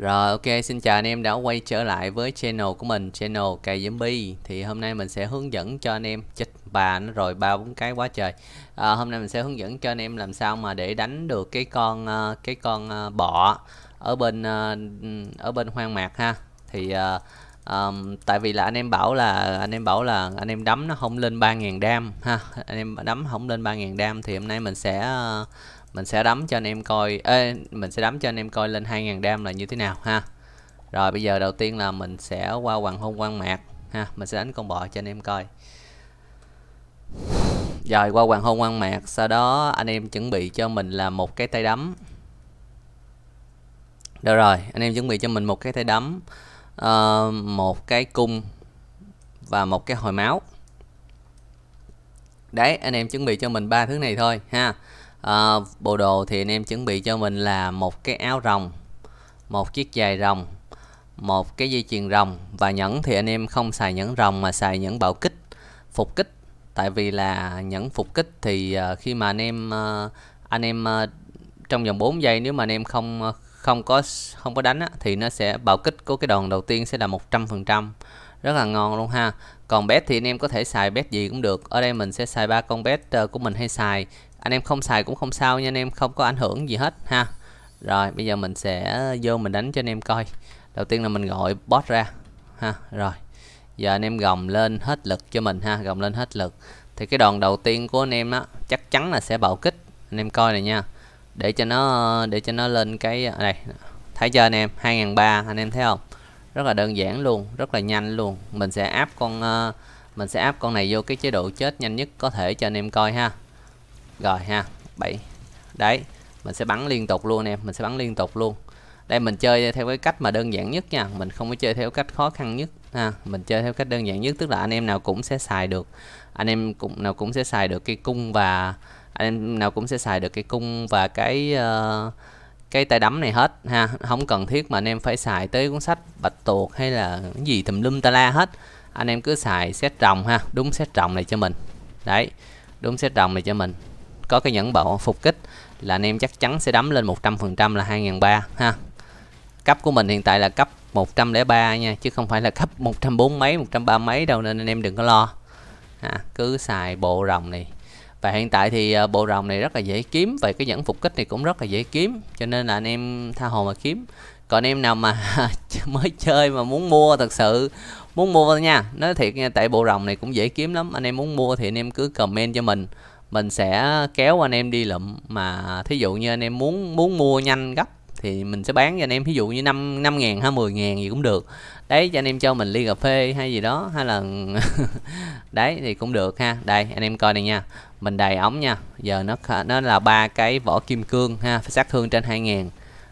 Rồi ok, xin chào anh em đã quay trở lại với channel của mình, channel cày zombie. Thì hôm nay mình sẽ hướng dẫn cho anh em chích bà nó rồi ba bốn cái quá trời. À, hôm nay mình sẽ hướng dẫn cho anh em làm sao mà để đánh được cái con à, cái con à, bọ ở bên à, ừ, ở bên hoang mạc ha. Thì um, tại vì là anh em bảo là anh em bảo là anh em đấm nó không lên 3000 đam ha. Anh em đấm không lên 3000 đam thì hôm nay mình sẽ mình sẽ đấm cho anh em coi ê, mình sẽ đấm cho anh em coi lên 2.000 đam là như thế nào ha rồi bây giờ đầu tiên là mình sẽ qua hoàng hôn quang mạc ha mình sẽ đánh con bò cho anh em coi rồi qua hoàng hôn quang mạc sau đó anh em chuẩn bị cho mình là một cái tay đấm được rồi anh em chuẩn bị cho mình một cái tay đấm uh, một cái cung và một cái hồi máu đấy anh em chuẩn bị cho mình ba thứ này thôi ha à, bộ đồ thì anh em chuẩn bị cho mình là một cái áo rồng một chiếc giày rồng một cái dây chuyền rồng và nhẫn thì anh em không xài nhẫn rồng mà xài nhẫn bạo kích phục kích tại vì là nhẫn phục kích thì ờ, khi mà anh em ờ, anh em trong vòng 4 giây nếu mà anh em không không có không có đánh á, thì nó sẽ bạo kích của cái đòn đầu tiên sẽ là 100% rất là ngon luôn ha còn bet thì anh em có thể xài bet gì cũng được ở đây mình sẽ xài ba con bet của mình hay xài anh em không xài cũng không sao nha anh em không có ảnh hưởng gì hết ha rồi bây giờ mình sẽ vô mình đánh cho anh em coi đầu tiên là mình gọi bot ra ha rồi giờ anh em gồng lên hết lực cho mình ha gồng lên hết lực thì cái đòn đầu tiên của anh em á chắc chắn là sẽ bạo kích anh em coi này nha để cho nó để cho nó lên cái này thấy chưa anh em 2003 anh em thấy không rất là đơn giản luôn rất là nhanh luôn mình sẽ áp con à, mình sẽ áp con này vô cái chế độ chết nhanh nhất có thể cho anh em coi ha rồi ha 7 đấy mình sẽ bắn liên tục luôn em mình sẽ bắn liên tục luôn đây mình chơi theo cái cách mà đơn giản nhất nha mình không có chơi theo cách khó khăn nhất ha mình chơi theo cách đơn giản nhất tức là anh em nào cũng sẽ xài được anh em cũng nào cũng sẽ xài được cái cung và anh em nào cũng sẽ xài được cái cung và cái uh, cái tay đấm này hết ha không cần thiết mà anh em phải xài tới cuốn sách bạch tuộc hay là cái gì tùm lum ta la hết anh em cứ xài xét rồng ha đúng xét rồng này cho mình đấy đúng xét rồng này cho mình có cái nhẫn bảo phục kích là anh em chắc chắn sẽ đấm lên 100% là 2003 ha cấp của mình hiện tại là cấp 103 nha chứ không phải là cấp 140 mấy 130 mấy đâu nên anh em đừng có lo à, cứ xài bộ rồng này và hiện tại thì à, bộ rồng này rất là dễ kiếm và cái nhẫn phục kích này cũng rất là dễ kiếm cho nên là anh em tha hồ mà kiếm còn anh em nào mà mới chơi mà muốn mua thật sự muốn mua nha nói thiệt nha tại bộ rồng này cũng dễ kiếm lắm anh em muốn mua thì anh em cứ comment cho mình mình sẽ kéo anh em đi lụm mà thí dụ như anh em muốn muốn mua nhanh gấp thì mình sẽ bán cho anh em ví dụ như 5 năm ngàn hay 10 ngàn gì cũng được đấy cho anh em cho mình ly cà phê hay gì đó hay là đấy thì cũng được ha đây anh em coi này nha mình đầy ống nha giờ nó nó là ba cái vỏ kim cương ha sát thương trên 2 ngàn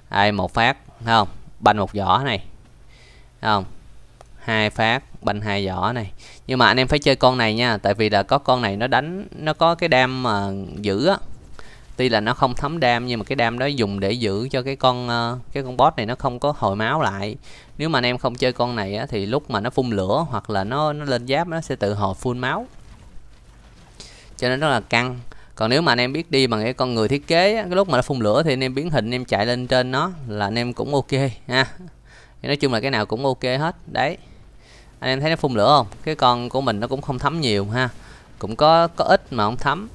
ai một phát không banh một vỏ này không hai phát banh hai giỏ này nhưng mà anh em phải chơi con này nha tại vì là có con này nó đánh nó có cái đam mà giữ á tuy là nó không thấm đam nhưng mà cái đam đó dùng để giữ cho cái con ờ, cái con boss này nó không có hồi máu lại nếu mà anh em không chơi con này á, thì lúc mà nó phun lửa hoặc là nó nó lên giáp nó sẽ tự hồi phun máu cho nên rất là căng còn nếu mà anh em biết đi bằng cái con người thiết kế á, cái lúc mà nó phun lửa thì anh em biến hình anh em chạy lên trên nó là anh em cũng ok ha nói chung là cái nào cũng ok hết đấy anh em thấy nó phun lửa không cái con của mình nó cũng không thấm nhiều ha cũng có có ít mà không thấm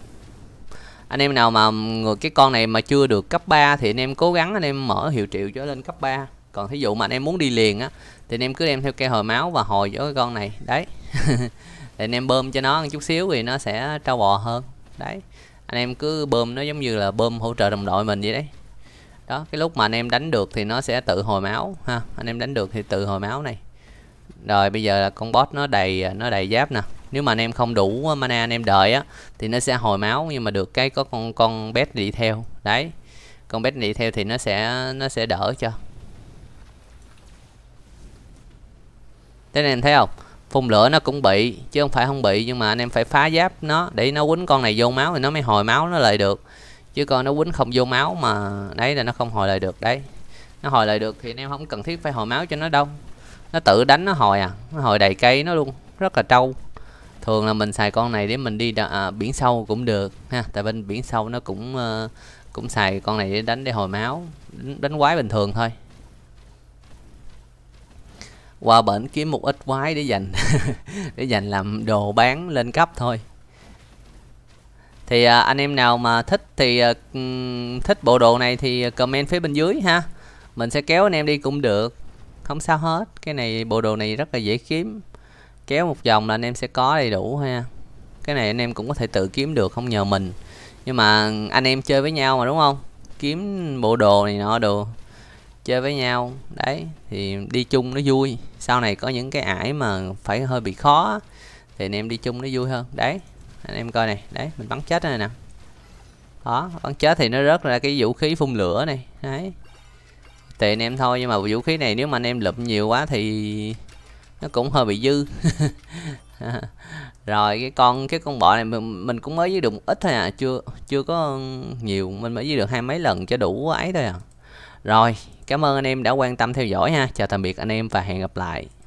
anh em nào mà người cái con này mà chưa được cấp 3 thì anh em cố gắng anh em mở hiệu triệu cho lên cấp 3 còn thí dụ mà anh em muốn đi liền á thì anh em cứ đem theo cây hồi máu và hồi cho cái con này đấy để anh em bơm cho nó ăn chút xíu thì nó sẽ trao bò hơn đấy anh em cứ bơm nó giống như là bơm hỗ trợ đồng đội mình vậy đấy đó cái lúc mà anh em đánh được thì nó sẽ tự hồi máu ha anh em đánh được thì tự hồi máu này rồi bây giờ là con bot nó đầy nó đầy giáp nè nếu mà anh em không đủ ờ, mana anh em đợi á thì nó sẽ hồi máu nhưng mà được cái có con con bét đi theo đấy con bét đi theo thì nó sẽ nó sẽ đỡ cho thế nên em thấy không phun lửa nó cũng bị chứ không phải không bị nhưng mà anh em phải phá giáp nó để nó quýnh con này vô máu thì nó mới hồi máu nó lại được chứ con nó quýnh không vô máu mà đấy là nó không hồi lại được đấy nó hồi lại được thì anh em không cần thiết phải hồi máu cho nó đâu nó tự đánh nó hồi à nó hồi đầy cây nó luôn rất là trâu thường là mình xài con này để mình đi à, biển sâu cũng được ha tại bên biển sâu nó cũng uh, cũng xài con này để đánh để hồi máu đánh quái bình thường thôi qua bệnh kiếm một ít quái để dành để dành làm đồ bán lên cấp thôi thì à, anh em nào mà thích thì à, thích bộ đồ này thì comment phía bên dưới ha mình sẽ kéo anh em đi cũng được không sao hết cái này bộ đồ này rất là dễ kiếm kéo một vòng là anh em sẽ có đầy đủ ha cái này anh em cũng có thể tự kiếm được không nhờ mình nhưng mà anh em chơi với nhau mà đúng không kiếm bộ đồ này nọ đồ chơi với nhau đấy thì đi chung nó vui sau này có những cái ải mà phải hơi bị khó thì anh em đi chung nó vui hơn đấy anh em coi này đấy mình bắn chết này nè đó bắn chết thì nó rớt ra cái vũ khí phun lửa này đấy tệ anh em thôi nhưng mà vũ khí này nếu mà anh em lụm nhiều quá thì nó cũng hơi bị dư rồi cái con cái con bọ này mình, mình cũng mới dưới được ít thôi à chưa chưa có nhiều mình mới dưới được hai mấy lần cho đủ ấy thôi à rồi cảm ơn anh em đã quan tâm theo dõi ha chào tạm biệt anh em và hẹn gặp lại